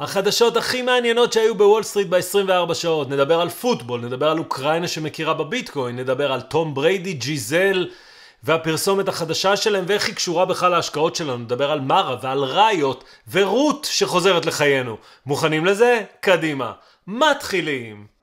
החדשות הכי מעניינות שהיו בוול סטריט ב-24 שעות. נדבר על פוטבול, נדבר על אוקראינה שמכירה בביטקוין, נדבר על תום בריידי, ג'יזל והפרסומת החדשה שלהם ואיך היא קשורה בכלל להשקעות שלנו. נדבר על מרה ועל ראיות ורות שחוזרת לחיינו. מוכנים לזה? קדימה. מתחילים.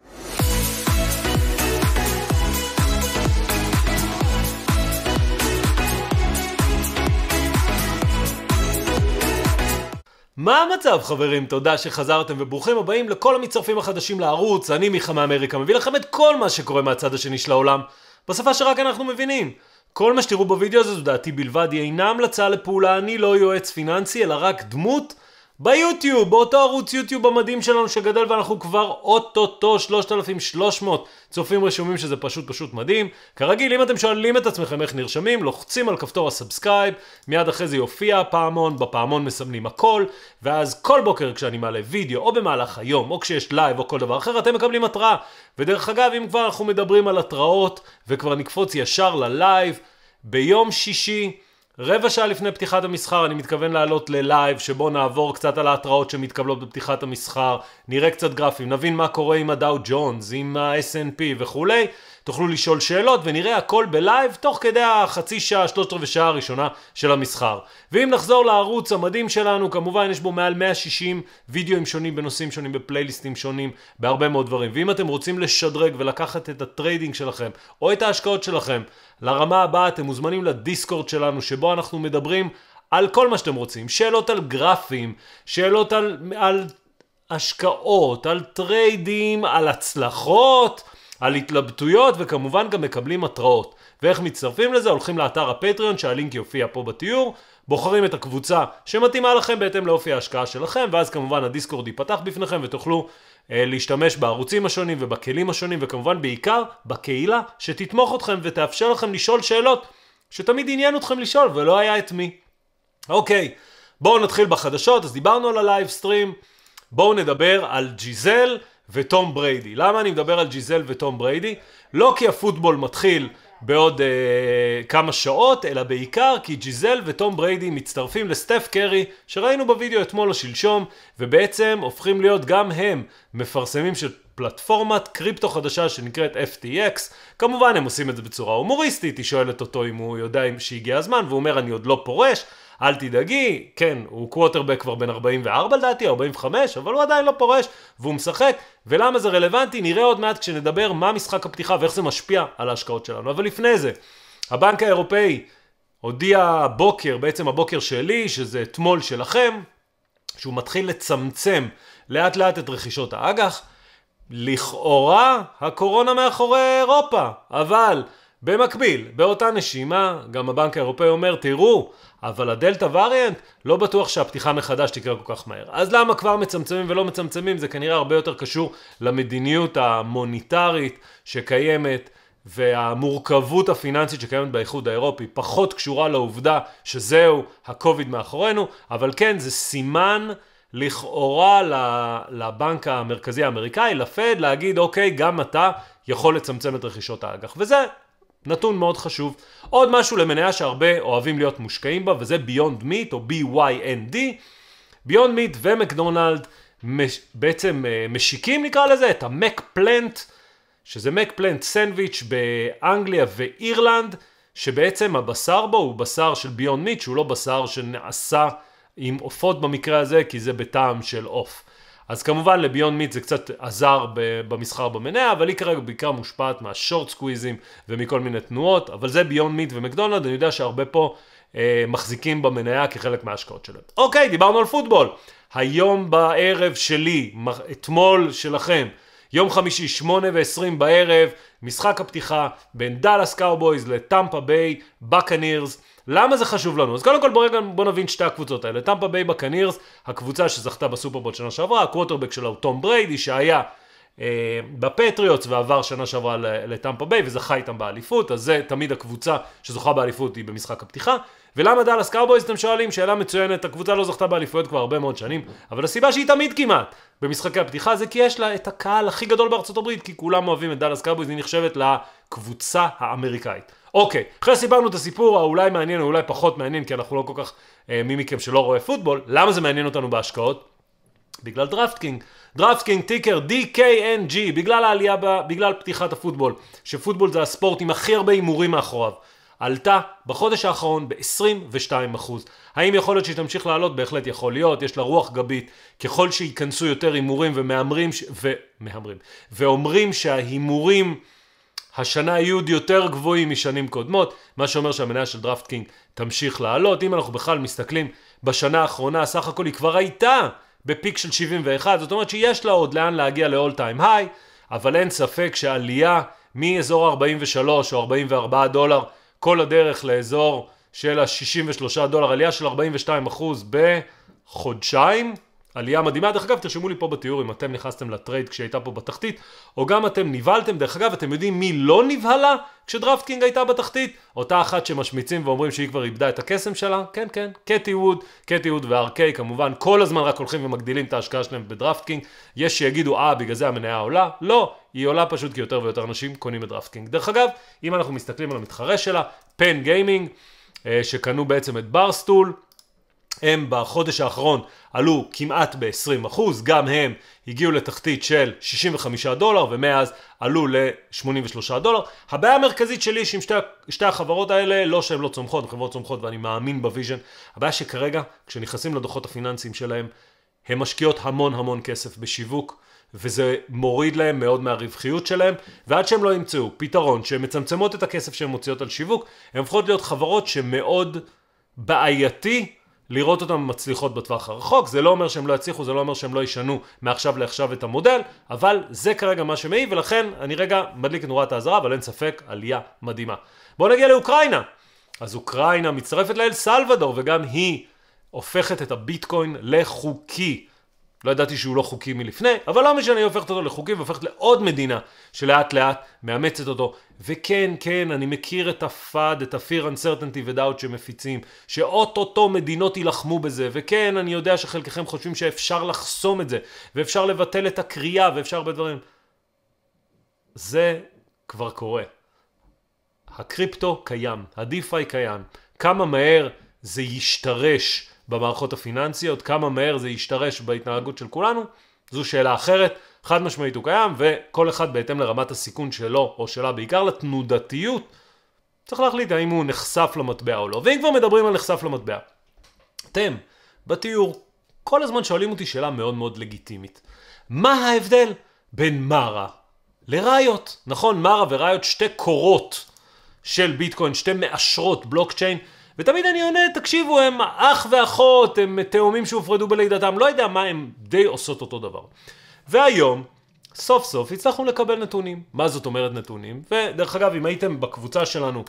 מה המצב חברים? תודה שחזרתם וברוכים הבאים לכל המצטרפים החדשים לערוץ, אני מיכה מאמריקה, מביא לכם את כל מה שקורה מהצד השני של העולם, בשפה שרק אנחנו מבינים. כל מה שתראו בווידאו הזה זו דעתי בלבד, היא אינה המלצה לפעולה, אני לא יועץ פיננסי, אלא רק דמות ביוטיוב, באותו ערוץ יוטיוב המדהים שלנו שגדל ואנחנו כבר אוטוטו 3,300 צופים רשומים שזה פשוט פשוט מדהים. כרגיל, אם אתם שואלים את עצמכם איך נרשמים, לוחצים על כפתור הסאבסקרייב, מיד אחרי זה יופיע הפעמון, בפעמון מסמנים הכל, ואז כל בוקר כשאני מעלה וידאו, או במהלך היום, או כשיש לייב, או כל דבר אחר, אתם מקבלים התראה. ודרך אגב, אם כבר אנחנו מדברים על התראות, וכבר נקפוץ ישר ללייב, ביום שישי, רבע שעה לפני פתיחת המסחר אני מתכוון לעלות ללייב שבו נעבור קצת על ההתראות שמתקבלות בפתיחת המסחר, נראה קצת גרפים, נבין מה קורה עם הדאו ג'ונס, עם ה-SNP וכולי תוכלו לשאול שאלות ונראה הכל בלייב תוך כדי החצי שעה, שלושת רבעי שעה הראשונה של המסחר. ואם נחזור לערוץ המדהים שלנו, כמובן יש בו מעל 160 וידאוים שונים בנושאים שונים, בפלייליסטים שונים, בהרבה מאוד דברים. ואם אתם רוצים לשדרג ולקחת את הטריידינג שלכם, או את ההשקעות שלכם, לרמה הבאה אתם מוזמנים לדיסקורד שלנו, שבו אנחנו מדברים על כל מה שאתם רוצים, שאלות על גרפים, שאלות על, על השקעות, על טריידים, על הצלחות. על התלבטויות וכמובן גם מקבלים התראות. ואיך מצטרפים לזה? הולכים לאתר הפטריון שהלינק יופיע פה בתיאור, בוחרים את הקבוצה שמתאימה לכם בהתאם לאופי ההשקעה שלכם, ואז כמובן הדיסקורד ייפתח בפניכם ותוכלו אה, להשתמש בערוצים השונים ובכלים השונים, וכמובן בעיקר בקהילה שתתמוך אתכם ותאפשר לכם לשאול שאלות שתמיד עניין אתכם לשאול ולא היה את מי. אוקיי, בואו נתחיל בחדשות, אז דיברנו על הלייב סטרים, בואו נדבר על ג'יזל. וטום בריידי. למה אני מדבר על ג'יזל וטום בריידי? לא כי הפוטבול מתחיל בעוד אה, כמה שעות, אלא בעיקר כי ג'יזל וטום בריידי מצטרפים לסטף קרי, שראינו בווידאו אתמול או שלשום, ובעצם הופכים להיות גם הם מפרסמים של פלטפורמת קריפטו חדשה שנקראת FTX. כמובן הם עושים את זה בצורה הומוריסטית, היא שואלת אותו אם הוא יודע שהגיע הזמן, והוא אומר אני עוד לא פורש. אל תדאגי, כן, הוא קווטרבק כבר בן 44 לדעתי, 45, אבל הוא עדיין לא פורש, והוא משחק, ולמה זה רלוונטי, נראה עוד מעט כשנדבר מה משחק הפתיחה ואיך זה משפיע על ההשקעות שלנו. אבל לפני זה, הבנק האירופאי הודיע הבוקר, בעצם הבוקר שלי, שזה אתמול שלכם, שהוא מתחיל לצמצם לאט לאט את רכישות האג"ח. לכאורה הקורונה מאחורי אירופה, אבל במקביל, באותה נשימה, גם הבנק האירופאי אומר, תראו, אבל הדלתא וריאנט, לא בטוח שהפתיחה מחדש תקרה כל כך מהר. אז למה כבר מצמצמים ולא מצמצמים? זה כנראה הרבה יותר קשור למדיניות המוניטרית שקיימת. והמורכבות הפיננסית שקיימת באיחוד האירופי פחות קשורה לעובדה שזהו, הקוביד מאחורינו, אבל כן, זה סימן לכאורה לבנק המרכזי האמריקאי, לפד, להגיד, אוקיי, גם אתה יכול לצמצם את רכישות האג"ח. וזה נתון מאוד חשוב. עוד משהו למניה שהרבה אוהבים להיות מושקעים בה, וזה ביונד מיט או BYND. ביונד מיט ומקדונלד מש, בעצם אה, משיקים נקרא לזה את המק פלנט, שזה מק פלנט סנדוויץ' באנגליה ואירלנד, שבעצם הבשר בו הוא בשר של ביונד מיט, שהוא לא בשר שנעשה עם עופות במקרה הזה, כי זה בטעם של עוף. אז כמובן לביון מיט זה קצת עזר במסחר במניה, אבל היא כרגע בעיקר מושפעת מהשורט סקוויזים ומכל מיני תנועות, אבל זה ביון מיט ומקדונלד, אני יודע שהרבה פה אה, מחזיקים במניה כחלק מההשקעות שלהם. אוקיי, דיברנו על פוטבול. היום בערב שלי, אתמול שלכם, יום חמישי, שמונה ועשרים בערב, משחק הפתיחה בין דאלאס קאובויז לטמפה ביי, בקנירס. למה זה חשוב לנו? אז קודם כל בוא, בוא נבין שתי הקבוצות האלה. טמפה ביי בקנירס, הקבוצה שזכתה בסופרבול שנה שעברה, הקווטרבק שלה הוא תום בריידי שהיה אה, בפטריוטס ועבר שנה שעברה לטמפה ביי וזכה איתם באליפות, אז זה תמיד הקבוצה שזוכה באליפות היא במשחק הפתיחה. ולמה דאלאס קאובויז אתם שואלים? שאלה מצוינת, הקבוצה לא זכתה באליפויות כבר הרבה מאוד שנים, אבל הסיבה שהיא תמיד כמעט במשחקי הפתיחה זה כי יש לה את הקהל הכי גדול בארצות הברית, כי כולם אוהבים את דאלאס קאובויז, היא נחשבת לקבוצה האמריקאית. אוקיי, אחרי שסיפרנו את הסיפור האולי מעניין או אולי פחות מעניין, כי אנחנו לא כל כך, אה, מי מכם שלא רואה פוטבול, למה זה מעניין אותנו בהשקעות? בגלל דרפטקינג. דרפטקינג טיקר DKNG, בגלל העלייה, ב, בגלל פתיחת הפוטבול, שפוטבול זה הספורט עם הכי הרבה הימורים מאחוריו. עלתה בחודש האחרון ב-22%. האם יכול להיות שהיא תמשיך לעלות? בהחלט יכול להיות, יש לה רוח גבית. ככל שייכנסו יותר הימורים ומהמרים, ש... ומהמרים, ואומרים שההימורים... השנה יהיו עוד יותר גבוהים משנים קודמות, מה שאומר שהמניה של דרפטקינג תמשיך לעלות. אם אנחנו בכלל מסתכלים בשנה האחרונה, סך הכל היא כבר הייתה בפיק של 71, זאת אומרת שיש לה עוד לאן להגיע ל-all time high, אבל אין ספק שהעלייה מאזור 43 או 44 דולר כל הדרך לאזור של ה-63 דולר, עלייה של 42 בחודשיים, עלייה מדהימה, דרך אגב תרשמו לי פה בתיאור אם אתם נכנסתם לטרייד כשהייתה פה בתחתית או גם אתם נבהלתם, דרך אגב אתם יודעים מי לא נבהלה כשדרפטקינג הייתה בתחתית? אותה אחת שמשמיצים ואומרים שהיא כבר איבדה את הקסם שלה, כן כן, קטי ווד, קטי ווד וארקיי כמובן כל הזמן רק הולכים ומגדילים את ההשקעה שלהם בדרפטקינג, יש שיגידו אה בגלל זה המניה עולה, לא, היא עולה פשוט כי יותר ויותר אנשים קונים את דרפטקינג. דרך אגב, אם אנחנו מסתכלים על המתחרה שלה, פן גיימינג, אה, שקנו בעצם את ברסטול, הם בחודש האחרון עלו כמעט ב-20%, גם הם הגיעו לתחתית של 65 דולר ומאז עלו ל-83 דולר. הבעיה המרכזית שלי שעם שתי, שתי החברות האלה, לא שהן לא צומחות, הן חברות צומחות ואני מאמין בוויז'ן, הבעיה שכרגע כשנכנסים לדוחות הפיננסיים שלהם, הן משקיעות המון המון כסף בשיווק. וזה מוריד להם מאוד מהרווחיות שלהם, ועד שהם לא ימצאו פתרון שהן מצמצמות את הכסף שהן מוציאות על שיווק, הן הופכות להיות חברות שמאוד בעייתי לראות אותן מצליחות בטווח הרחוק, זה לא אומר שהם לא יצליחו, זה לא אומר שהם לא ישנו מעכשיו לעכשיו את המודל, אבל זה כרגע מה שמעיב, ולכן אני רגע מדליק את נורת האזהרה, אבל אין ספק, עלייה מדהימה. בואו נגיע לאוקראינה. אז אוקראינה מצטרפת לאל סלוודור, וגם היא הופכת את הביטקוין לחוקי. לא ידעתי שהוא לא חוקי מלפני, אבל לא משנה, היא הופכת אותו לחוקי והופכת לעוד מדינה שלאט לאט מאמצת אותו. וכן, כן, אני מכיר את הפאד, את ה-Fear, Uncertainty ו-Doubt שמפיצים, שאו-טו-טו מדינות יילחמו בזה, וכן, אני יודע שחלקכם חושבים שאפשר לחסום את זה, ואפשר לבטל את הקריאה, ואפשר הרבה דברים. זה כבר קורה. הקריפטו קיים, ה-DeFi קיים. כמה מהר זה ישתרש במערכות הפיננסיות, כמה מהר זה ישתרש בהתנהגות של כולנו, זו שאלה אחרת, חד משמעית הוא קיים, וכל אחד בהתאם לרמת הסיכון שלו או שלה, בעיקר לתנודתיות, צריך להחליט האם הוא נחשף למטבע או לא. ואם כבר מדברים על נחשף למטבע, אתם, בתיאור, כל הזמן שואלים אותי שאלה מאוד מאוד לגיטימית. מה ההבדל בין מרה לראיות? נכון, מרה וראיות שתי קורות של ביטקוין, שתי מאשרות בלוקצ'יין ותמיד אני עונה, תקשיבו, הם אח ואחות, הם תאומים שהופרדו בלידתם, לא יודע מה, הם די עושות אותו דבר. והיום, סוף סוף הצלחנו לקבל נתונים. מה זאת אומרת נתונים? ודרך אגב, אם הייתם בקבוצה שלנו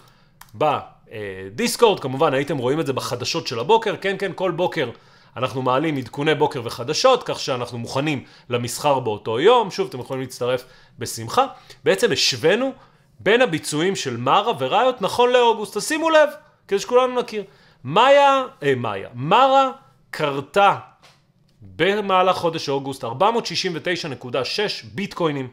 בדיסקורד, כמובן הייתם רואים את זה בחדשות של הבוקר, כן כן, כל בוקר אנחנו מעלים עדכוני בוקר וחדשות, כך שאנחנו מוכנים למסחר באותו יום, שוב, אתם יכולים להצטרף בשמחה. בעצם השווינו בין הביצועים של מרה וראיות נכון לאוגוסט, תשימו לב, כדי שכולנו נכיר. מאיה, אה, מאיה, מרה קרתה במהלך חודש אוגוסט 469.6 ביטקוינים.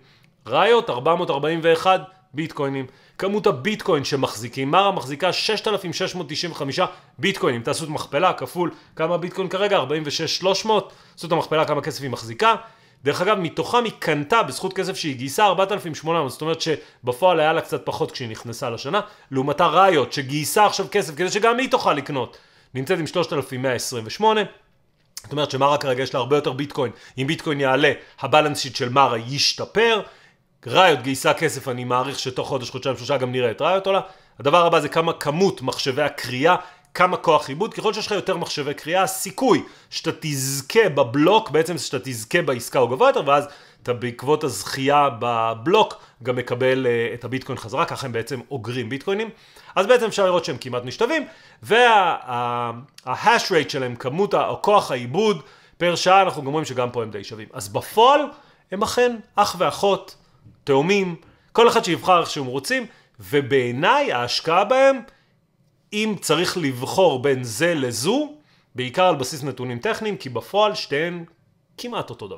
ראיות 441 ביטקוינים. כמות הביטקוין שמחזיקים, מרה מחזיקה 6,695 ביטקוינים. תעשו את המכפלה כפול כמה ביטקוין כרגע, 46,300. תעשו את המכפלה כמה כסף היא מחזיקה. דרך אגב, מתוכם היא קנתה בזכות כסף שהיא גייסה 4,800, זאת אומרת שבפועל היה לה קצת פחות כשהיא נכנסה לשנה, לעומתה ראיות שגייסה עכשיו כסף כדי שגם היא תוכל לקנות, נמצאת עם 3,128. זאת אומרת שמרה כרגע יש לה הרבה יותר ביטקוין, אם ביטקוין יעלה, הבלנס שיט של מרה ישתפר, ראיות גייסה כסף, אני מעריך שתוך חודש, חודשיים, שלושה גם נראה את ראיות עולה. הדבר הבא זה כמה כמות מחשבי הקריאה כמה כוח עיבוד, ככל שיש לך יותר מחשבי קריאה, הסיכוי שאתה תזכה בבלוק, בעצם שאתה תזכה בעסקה הוא גבוה יותר, ואז אתה בעקבות הזכייה בבלוק גם מקבל uh, את הביטקוין חזרה, ככה הם בעצם אוגרים ביטקוינים. אז בעצם אפשר לראות שהם כמעט משתווים, וה-hash rate שלהם, כמות או כוח העיבוד פר שעה, אנחנו גם רואים שגם פה הם די שווים. אז בפועל הם אכן אח ואחות, תאומים, כל אחד שיבחר איך שהם רוצים, ובעיניי ההשקעה בהם אם צריך לבחור בין זה לזו, בעיקר על בסיס נתונים טכניים, כי בפועל שתיהן כמעט אותו דבר.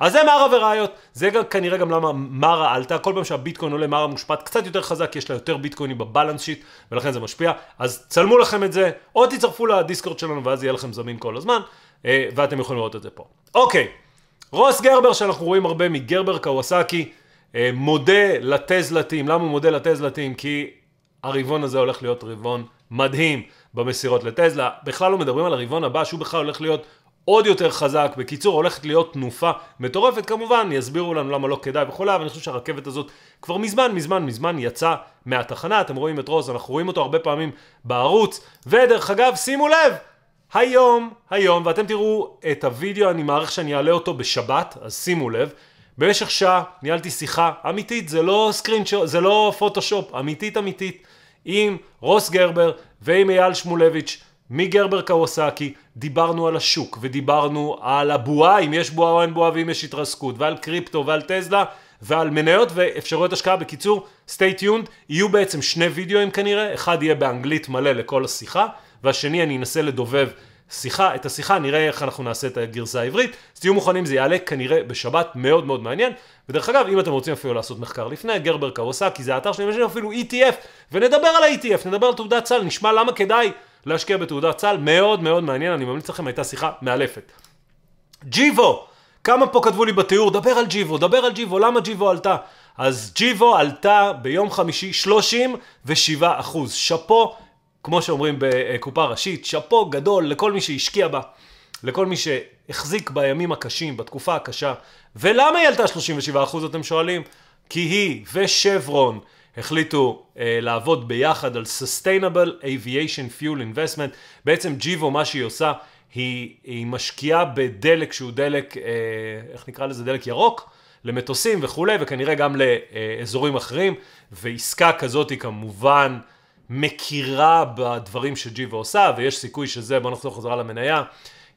אז זה מרה וראיות, זה גם, כנראה גם למה מרה עלתה, כל פעם שהביטקוין עולה מרה מושפעת קצת יותר חזק, כי יש לה יותר ביטקוינים בבלנס שיט, ולכן זה משפיע. אז צלמו לכם את זה, או תצטרפו לדיסקורד שלנו ואז יהיה לכם זמין כל הזמן, אה, ואתם יכולים לראות את זה פה. אוקיי, רוס גרבר שאנחנו רואים הרבה מגרבר קוואסקי, אה, מודה לטזלתים, למה הוא מודה לטזלתים? כי הרבעון הזה הולך להיות רבעון מדהים במסירות לטסלה, בכלל לא מדברים על הרבעון הבא שהוא בכלל הולך להיות עוד יותר חזק, בקיצור הולכת להיות תנופה מטורפת כמובן, יסבירו לנו למה לא כדאי וכולי, אבל אני חושב שהרכבת הזאת כבר מזמן מזמן מזמן יצאה מהתחנה, אתם רואים את רוז, אנחנו רואים אותו הרבה פעמים בערוץ, ודרך אגב שימו לב, היום, היום, ואתם תראו את הוידאו, אני מעריך שאני אעלה אותו בשבת, אז שימו לב, במשך שעה ניהלתי שיחה אמיתית, זה לא סקרינשו, זה לא פוטושופ, אמיתית אמיתית. עם רוס גרבר ועם אייל שמולביץ' מגרבר קאווסקי דיברנו על השוק ודיברנו על הבועה, אם יש בועה או אין בועה ואם יש התרסקות, ועל קריפטו ועל טסלה ועל מניות ואפשרויות השקעה. בקיצור, stay tuned, יהיו בעצם שני וידאוים כנראה, אחד יהיה באנגלית מלא לכל השיחה, והשני אני אנסה לדובב שיחה, את השיחה, נראה איך אנחנו נעשה את הגרסה העברית. אז תהיו מוכנים, זה יעלה כנראה בשבת, מאוד מאוד מעניין. ודרך אגב, אם אתם רוצים אפילו לעשות מחקר לפני, גרבר קרוסה, כי זה האתר שאני משנה אפילו ETF, ונדבר על ה-ETF, נדבר על תעודת סל, נשמע למה כדאי להשקיע בתעודת סל, מאוד מאוד מעניין, אני ממליץ לכם, הייתה שיחה מאלפת. ג'יבו, כמה פה כתבו לי בתיאור, דבר על ג'יבו, דבר על ג'יבו, למה ג'יבו עלתה? אז ג'יבו עלתה ביום חמישי 37 אחוז, שאפו כמו שאומרים בקופה ראשית, שאפו גדול לכל מי שהשקיע בה, לכל מי שהחזיק בימים הקשים, בתקופה הקשה. ולמה היא עלתה 37% אתם שואלים? כי היא ושברון החליטו אה, לעבוד ביחד על Sustainable Aviation Fuel Investment. בעצם ג'יבו, מה שהיא עושה, היא, היא משקיעה בדלק שהוא דלק, אה, איך נקרא לזה? דלק ירוק? למטוסים וכולי, וכנראה גם לאזורים אחרים, ועסקה כזאת היא כמובן... מכירה בדברים שג'יווה עושה, ויש סיכוי שזה, בוא נחזור חזרה למניה,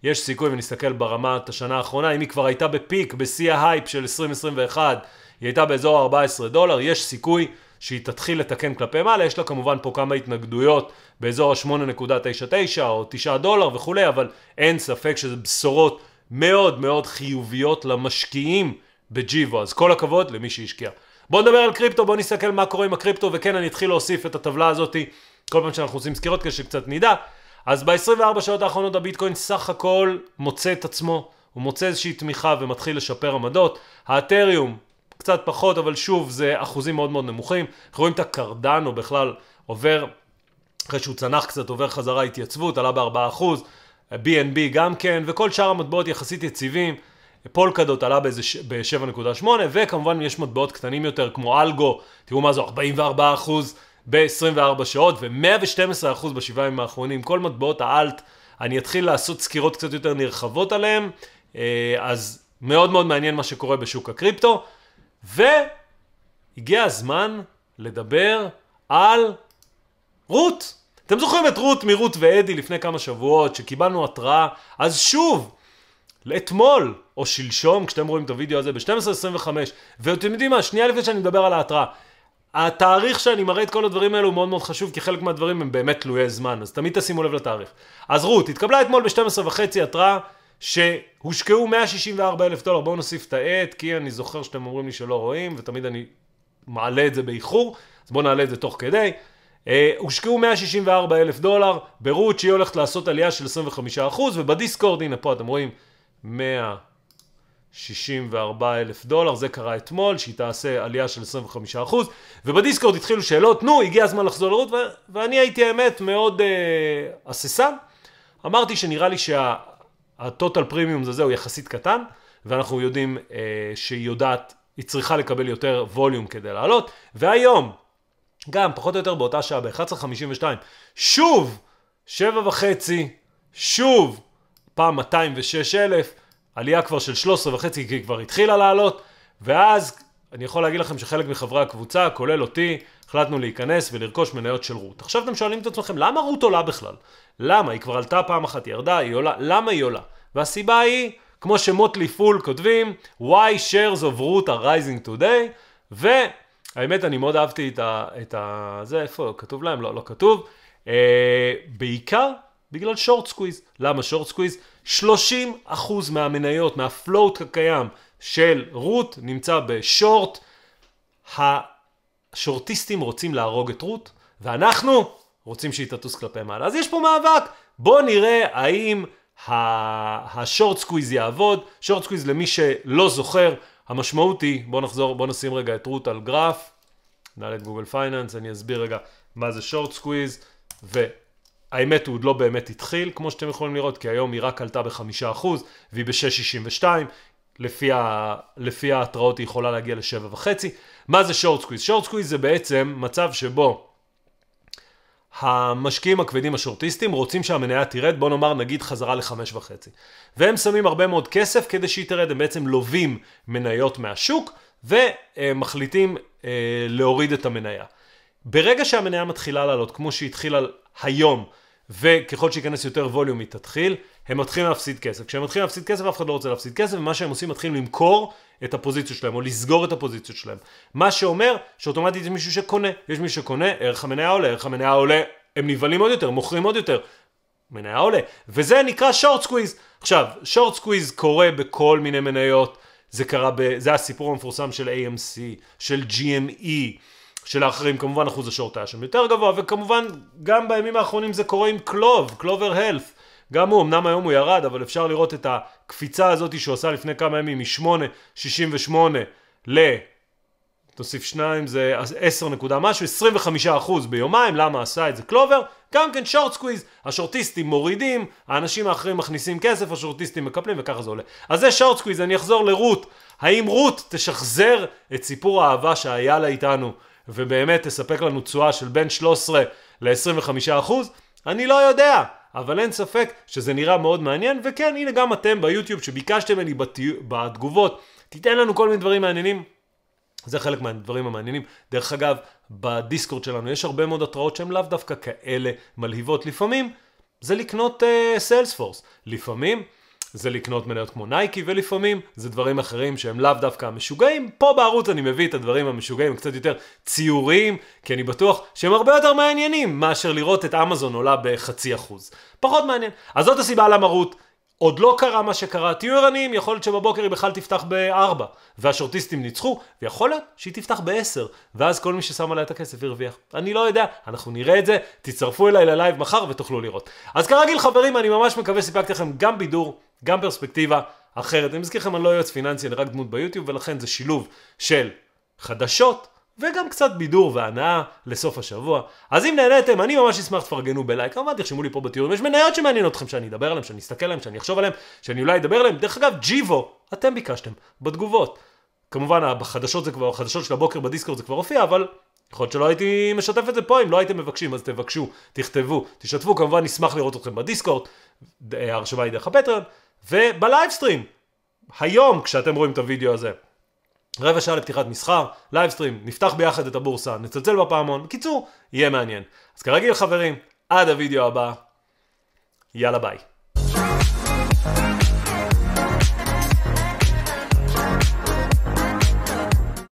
יש סיכוי, ונסתכל ברמת השנה האחרונה, אם היא כבר הייתה בפיק, בשיא ההייפ של 2021, היא הייתה באזור 14 דולר, יש סיכוי שהיא תתחיל לתקן כלפי מעלה, יש לה כמובן פה כמה התנגדויות באזור ה-8.99 או 9 דולר וכולי, אבל אין ספק שזה בשורות מאוד מאוד חיוביות למשקיעים בג'יווה, אז כל הכבוד למי שהשקיע. בואו נדבר על קריפטו, בואו נסתכל מה קורה עם הקריפטו, וכן, אני אתחיל להוסיף את הטבלה הזאת כל פעם שאנחנו עושים סקירות כדי שקצת נדע. אז ב-24 שעות האחרונות הביטקוין סך הכל מוצא את עצמו, הוא מוצא איזושהי תמיכה ומתחיל לשפר עמדות. האתריום, קצת פחות, אבל שוב, זה אחוזים מאוד מאוד נמוכים. אנחנו רואים את הקרדן, הוא בכלל עובר, אחרי שהוא צנח קצת, עובר חזרה התייצבות, עלה ב-4%, BNB גם כן, וכל שאר המטבעות יחסית יציבים. פולקדוט עלה ב-7.8 וכמובן יש מטבעות קטנים יותר כמו אלגו, תראו מה זה 44% ב-24 שעות ו-112% בשבעה ימים האחרונים, כל מטבעות האלט, אני אתחיל לעשות סקירות קצת יותר נרחבות עליהם, אה, אז מאוד מאוד מעניין מה שקורה בשוק הקריפטו, והגיע הזמן לדבר על רות. אתם זוכרים את רות מרות ואדי לפני כמה שבועות, שקיבלנו התראה, אז שוב, אתמול או שלשום, כשאתם רואים את הוידאו הזה ב-12.25, ואתם יודעים מה, שנייה לפני שאני מדבר על ההתראה. התאריך שאני מראה את כל הדברים האלו הוא מאוד מאוד חשוב, כי חלק מהדברים הם באמת תלויי זמן, אז תמיד תשימו לב לתאריך. אז רות, התקבלה אתמול ב-12.5 התראה שהושקעו 164 אלף דולר, בואו נוסיף את העט, כי אני זוכר שאתם אומרים לי שלא רואים, ותמיד אני מעלה את זה באיחור, אז בואו נעלה את זה תוך כדי. Uh, הושקעו 164 אלף דולר ברות שהיא הולכת לעשות עלייה של 25% ובדיסקורד, הנה פה אתם רואים 164 אלף דולר, זה קרה אתמול, שהיא תעשה עלייה של 25%, ובדיסקורד התחילו שאלות, נו, הגיע הזמן לחזור לרות, ו- ואני הייתי האמת מאוד אה, הססן. אה, אמרתי שנראה לי שהטוטל פרימיום הזה הוא יחסית קטן, ואנחנו יודעים אה, שהיא יודעת, היא צריכה לקבל יותר ווליום כדי לעלות, והיום, גם פחות או יותר באותה שעה, ב-11:52, שוב, שבע וחצי, שוב, פעם 206 אלף, עלייה כבר של 13 וחצי, כי היא כבר התחילה לעלות, ואז אני יכול להגיד לכם שחלק מחברי הקבוצה, כולל אותי, החלטנו להיכנס ולרכוש מניות של רות. עכשיו אתם שואלים את עצמכם, למה רות עולה בכלל? למה? היא כבר עלתה פעם אחת, היא ירדה, היא עולה, למה היא עולה? והסיבה היא, כמו שמוטלי פול כותבים, why shares of root are rising today, והאמת אני מאוד אהבתי את ה... את ה זה איפה כתוב להם? לא, לא כתוב. Uh, בעיקר בגלל שורט סקוויז. למה שורט סקוויז? 30% מהמניות, מהפלוט הקיים של רות, נמצא בשורט. השורטיסטים רוצים להרוג את רות, ואנחנו רוצים שהיא תטוס כלפי מעלה. אז יש פה מאבק. בואו נראה האם השורט סקוויז יעבוד. שורט סקוויז למי שלא זוכר, המשמעות היא, בואו נחזור, בואו נשים רגע את רות על גרף, נעלה את גוגל פייננס, אני אסביר רגע מה זה שורט סקוויז, האמת הוא עוד לא באמת התחיל, כמו שאתם יכולים לראות, כי היום היא רק עלתה בחמישה אחוז, והיא ב-6.62, לפי, ה... לפי ההתראות היא יכולה להגיע לשבע וחצי. מה זה שורט סקוויז? שורט סקוויז זה בעצם מצב שבו המשקיעים הכבדים השורטיסטים רוצים שהמניה תרד, בוא נאמר נגיד חזרה לחמש וחצי. והם שמים הרבה מאוד כסף כדי שהיא תרד, הם בעצם לווים מניות מהשוק ומחליטים אה, להוריד את המניה. ברגע שהמניה מתחילה לעלות, כמו שהתחילה היום. וככל שייכנס יותר ווליום היא תתחיל, הם מתחילים להפסיד כסף. כשהם מתחילים להפסיד כסף, אף אחד לא רוצה להפסיד כסף, ומה שהם עושים, מתחילים למכור את הפוזיציות שלהם, או לסגור את הפוזיציות שלהם. מה שאומר שאוטומטית יש מישהו שקונה, יש מישהו שקונה, ערך המניה עולה, ערך המניה עולה, הם נבהלים עוד יותר, מוכרים עוד יותר, מניה עולה. וזה נקרא שורט סקוויז. עכשיו, שורט סקוויז קורה בכל מיני מניות, זה קרה, ב... זה הסיפור המפורסם של AMC, של GME. של האחרים, כמובן אחוז השורט היה שם יותר גבוה, וכמובן גם בימים האחרונים זה קורה עם קלוב, קלובר הלף. גם הוא, אמנם היום הוא ירד, אבל אפשר לראות את הקפיצה הזאת שהוא עשה לפני כמה ימים מ-8.68 ל... תוסיף שניים זה 10 נקודה משהו, 25% ביומיים, למה עשה את זה קלובר? גם כן שורט סקוויז, השורטיסטים מורידים, האנשים האחרים מכניסים כסף, השורטיסטים מקפלים וככה זה עולה. אז זה שורט סקוויז, אני אחזור לרות. האם רות תשחזר את סיפור האהבה שהיה לה איתנו ובאמת תספק לנו תשואה של בין 13 ל-25 אחוז? אני לא יודע, אבל אין ספק שזה נראה מאוד מעניין, וכן, הנה גם אתם ביוטיוב שביקשתם ממני בתי... בתגובות, תיתן לנו כל מיני דברים מעניינים. זה חלק מהדברים המעניינים. דרך אגב, בדיסקורד שלנו יש הרבה מאוד התראות שהן לאו דווקא כאלה מלהיבות. לפעמים זה לקנות סיילספורס, אה, uh, לפעמים זה לקנות מניות כמו נייקי, ולפעמים זה דברים אחרים שהם לאו דווקא המשוגעים. פה בערוץ אני מביא את הדברים המשוגעים, קצת יותר ציוריים, כי אני בטוח שהם הרבה יותר מעניינים מאשר לראות את אמזון עולה בחצי אחוז. פחות מעניין. אז זאת הסיבה למה רות. עוד לא קרה מה שקרה, תהיו ערניים, יכול להיות שבבוקר היא בכלל תפתח ב-4 והשורטיסטים ניצחו, ויכול להיות שהיא תפתח ב-10 ואז כל מי ששם עליה את הכסף ירוויח. אני לא יודע, אנחנו נראה את זה, תצטרפו אליי ללייב מחר ותוכלו לראות. אז כרגיל חברים, אני ממש מקווה שסיפקתי לכם גם בידור גם פרספקטיבה אחרת. אני מזכיר לכם, אני לא יועץ פיננסי, אני רק דמות ביוטיוב, ולכן זה שילוב של חדשות וגם קצת בידור והנאה לסוף השבוע. אז אם נהניתם, אני ממש אשמח שתפרגנו בלייק. כמובן תרשמו לי פה בתיאורים, יש מניות שמעניינות אתכם שאני אדבר עליהן, שאני אסתכל עליהן, שאני אחשוב עליהן, שאני אולי אדבר עליהן. דרך אגב, ג'יבו, אתם ביקשתם, בתגובות. כמובן, בחדשות זה כבר, החדשות של הבוקר בדיסקורד זה כבר הופיע, אבל יכול להיות שלא הייתי משתף את זה פה אם לא הייתם מבקשים, אז תבקשו, תכתבו, תשתפו, כמובן נשמח לראות אתכם בדיסקורד, ההרשמה היא דרך הפטריון. ובלייבסטרים. היום כשאתם רואים את הוידאו הזה. רבע שעה לפתיחת מסחר, לייבסטרים, נפתח ביחד את הבורסה, נצלצל בפעמון, בקיצור, יהיה מעניין. אז כרגיל חברים, עד הוידאו הבא, יאללה ביי.